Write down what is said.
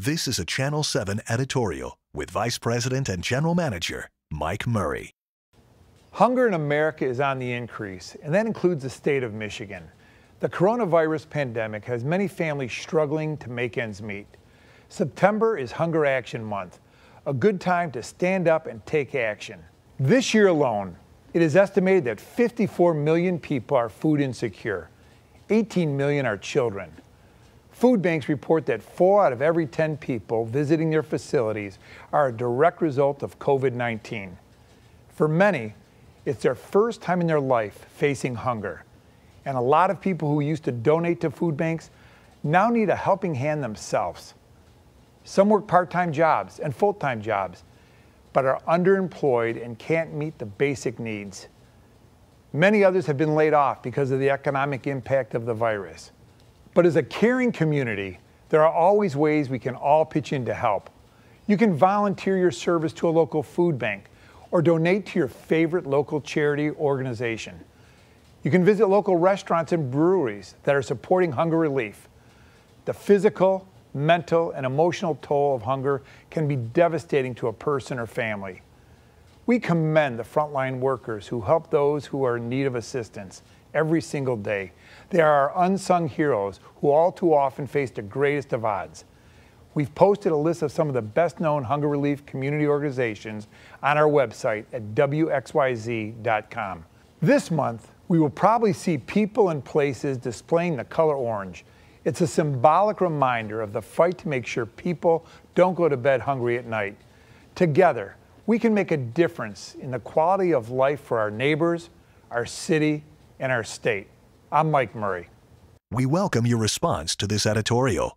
This is a Channel 7 editorial with Vice President and General Manager Mike Murray. Hunger in America is on the increase, and that includes the state of Michigan. The coronavirus pandemic has many families struggling to make ends meet. September is Hunger Action Month, a good time to stand up and take action. This year alone, it is estimated that 54 million people are food insecure, 18 million are children. Food banks report that four out of every 10 people visiting their facilities are a direct result of COVID 19. For many, it's their first time in their life facing hunger. And a lot of people who used to donate to food banks now need a helping hand themselves. Some work part time jobs and full time jobs, but are underemployed and can't meet the basic needs. Many others have been laid off because of the economic impact of the virus. But as a caring community, there are always ways we can all pitch in to help. You can volunteer your service to a local food bank or donate to your favorite local charity organization. You can visit local restaurants and breweries that are supporting hunger relief. The physical, mental, and emotional toll of hunger can be devastating to a person or family. We commend the frontline workers who help those who are in need of assistance every single day. They are our unsung heroes who all too often face the greatest of odds. We've posted a list of some of the best known hunger relief community organizations on our website at wxyz.com. This month, we will probably see people and places displaying the color orange. It's a symbolic reminder of the fight to make sure people don't go to bed hungry at night. Together, we can make a difference in the quality of life for our neighbors, our city, and our state. I'm Mike Murray. We welcome your response to this editorial.